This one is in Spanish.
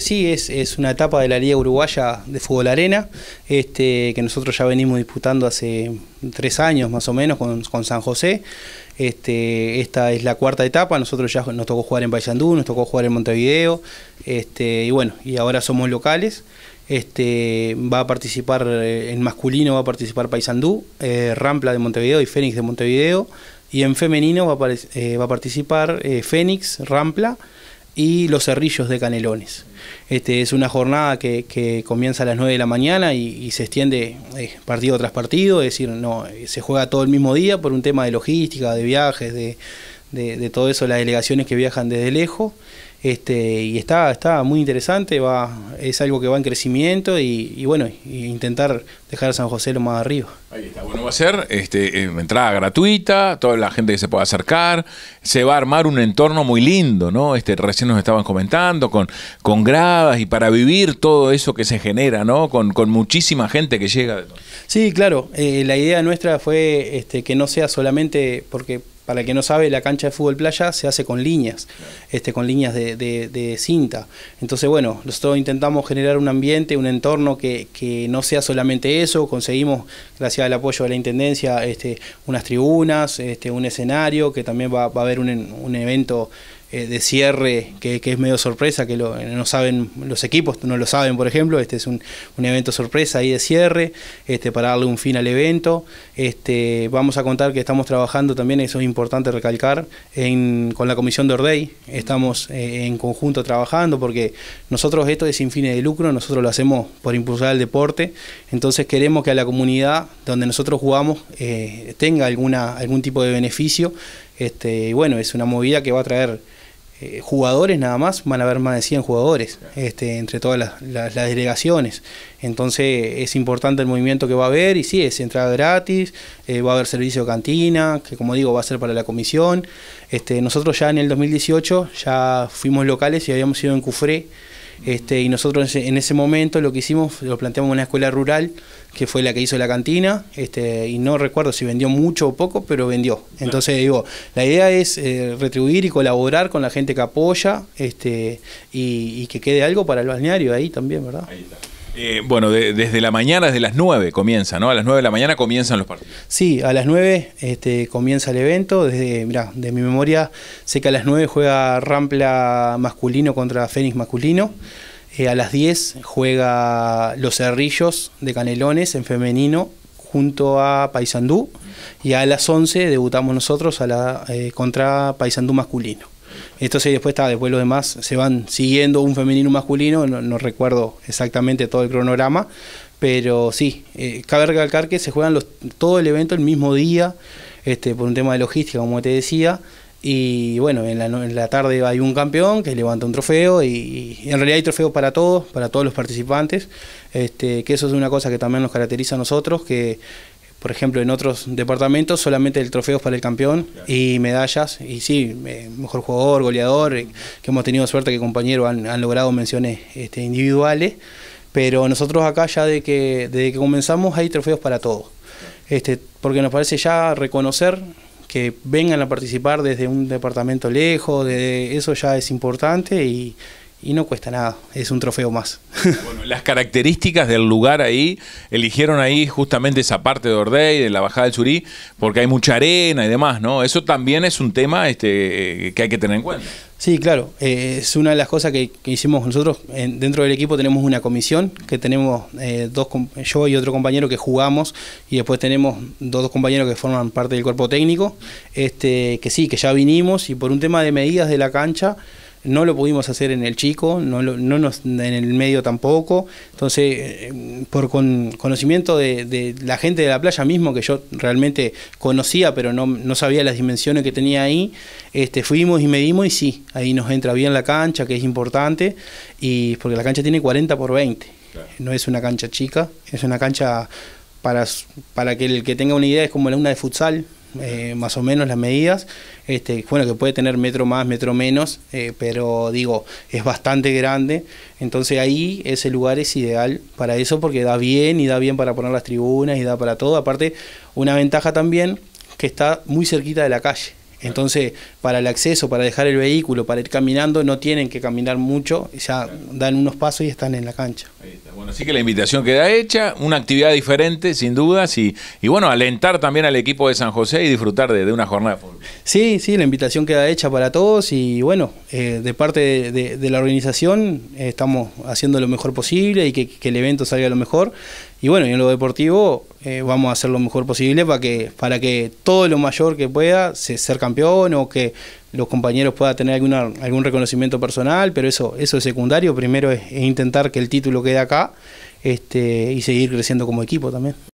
Sí, es, una etapa de la Liga Uruguaya de Fútbol Arena, este, que nosotros ya venimos disputando hace tres años más o menos con, San José. Este, esta es la cuarta etapa, nosotros ya nos tocó jugar en Paysandú, nos tocó jugar en Montevideo, este, y bueno, y ahora somos locales. Este, va a participar eh, en masculino, va a participar Paysandú, eh, Rampla de Montevideo y Fénix de Montevideo, y en femenino va a, eh, participar Fénix, Rampla y los cerrillos de Canelones. Este, es una jornada que, comienza a las 9 de la mañana y, se extiende eh, partido tras partido, es decir, no, se juega todo el mismo día por un tema de logística, de viajes, de, de, todo eso, las delegaciones que viajan desde lejos. Este, y está, muy interesante, va, es algo que va en crecimiento y, bueno, intentar dejar a San José lo más arriba. Ahí está, bueno, va a ser este, em, entrada gratuita, toda la gente que se pueda acercar, se va a armar un entorno muy lindo, ¿no? Este, recién nos estaban comentando, con, con gradas y para vivir todo eso que se genera, ¿no? Con, con muchísima gente que llega. Sí, claro, eh, la idea nuestra fue este, que no sea solamente porque para el que no sabe, la cancha de fútbol playa se hace con líneas, este, con líneas de, cinta. Entonces, bueno, nosotros intentamos generar un ambiente, un entorno que, no sea solamente eso. Conseguimos, gracias al apoyo de la Intendencia, este, unas tribunas, este, un escenario, que también va, a haber un, un evento eh, de cierre que, es medio sorpresa, que no saben los equipos, no lo saben, por ejemplo. Este es un, evento sorpresa ahí de cierre este, para darle un fin al evento. Este, vamos a contar que estamos trabajando también, eso es importante recalcar, con la Comisión de Ordey. Estamos eh, en conjunto trabajando porque nosotros esto es sin fines de lucro, nosotros lo hacemos por impulsar el deporte. Entonces queremos que a la comunidad donde nosotros jugamos eh, tenga alguna, algún tipo de beneficio. Este, y bueno, es una movida que va a traer eh, jugadores nada más, van a haber más de 100 jugadores este, entre todas las, delegaciones. Entonces es importante el movimiento que va a haber y sí, es entrada gratis, eh, va a haber servicio de cantina, que como digo va a ser para la comisión. Este, nosotros ya en el 2018 ya fuimos locales y habíamos ido en Cufré este, y nosotros en ese momento lo que hicimos, lo planteamos en una escuela rural, que fue la que hizo la cantina, este, y no recuerdo si vendió mucho o poco, pero vendió. Entonces digo, la idea es eh, retribuir y colaborar con la gente que apoya este, y, y que quede algo para el balneario ahí también, ¿verdad? Ahí está. Eh, bueno, desde la mañana, desde las 9 comienza, ¿no? A las 9 de la mañana comienzan los partidos. Sí, a las 9 este, comienza el evento. Desde, de mi memoria sé que a las 9 juega Rampla masculino contra Fénix masculino. Eh, a las 10 juega Los Cerrillos de Canelones en femenino junto a Paysandú. Y a las 11 debutamos nosotros a la, eh, contra Paysandú masculino. Entonces después está, después los demás se van siguiendo un femenino un masculino, no, recuerdo exactamente todo el cronograma, pero sí, cada eh, cabe recalcar que se juegan los, todo el evento el mismo día, este, por un tema de logística, como te decía, y bueno, en la, en la tarde hay un campeón que levanta un trofeo y, en realidad hay trofeos para todos, para todos los participantes, este, que eso es una cosa que también nos caracteriza a nosotros, que por ejemplo, en otros departamentos solamente el trofeo es para el campeón y medallas, y sí, eh, mejor jugador, goleador, eh, que hemos tenido suerte que compañeros han, logrado menciones este, individuales, pero nosotros acá ya de que, desde que comenzamos hay trofeos para todos, este, porque nos parece ya reconocer que vengan a participar desde un departamento lejos, de, eso ya es importante y y no cuesta nada, es un trofeo más. Bueno, las características del lugar ahí, eligieron ahí justamente esa parte de Ordey, de la bajada del Surí, porque hay mucha arena y demás, ¿no? Eso también es un tema este, eh, que hay que tener en cuenta. Sí, claro, eh, es una de las cosas que, hicimos nosotros, dentro del equipo tenemos una comisión, que tenemos eh, dos, yo y otro compañero que jugamos, y después tenemos dos, dos compañeros que forman parte del cuerpo técnico, este, que sí, que ya vinimos, y por un tema de medidas de la cancha, no lo pudimos hacer en el chico, no, no nos, en el medio tampoco. Entonces, eh, por con, conocimiento de, la gente de la playa mismo, que yo realmente conocía, pero no, sabía las dimensiones que tenía ahí, este, fuimos y medimos y sí, ahí nos entra bien la cancha, que es importante, y porque la cancha tiene 40 por 20, no es una cancha chica, es una cancha para, para que el que tenga una idea es como la una de futsal, eh, más o menos las medidas. Este, bueno, que puede tener metro más, metro menos, eh, pero digo, es bastante grande. Entonces ahí ese lugar es ideal para eso porque da bien y da bien para poner las tribunas y da para todo. Aparte, una ventaja también que está muy cerquita de la calle. Entonces, para el acceso, para dejar el vehículo, para ir caminando, no tienen que caminar mucho, ya dan unos pasos y están en la cancha. Bueno, así que la invitación queda hecha, una actividad diferente, sin dudas, y, bueno, alentar también al equipo de San José y disfrutar de, una jornada Sí, sí, la invitación queda hecha para todos y bueno, eh, de parte de, la organización eh, estamos haciendo lo mejor posible y que, que el evento salga lo mejor. Y bueno, en lo deportivo eh, vamos a hacer lo mejor posible para que, para que todo lo mayor que pueda ser campeón o que los compañeros puedan tener algún reconocimiento personal, pero eso, eso es secundario, primero es, es intentar que el título quede acá este, y seguir creciendo como equipo también.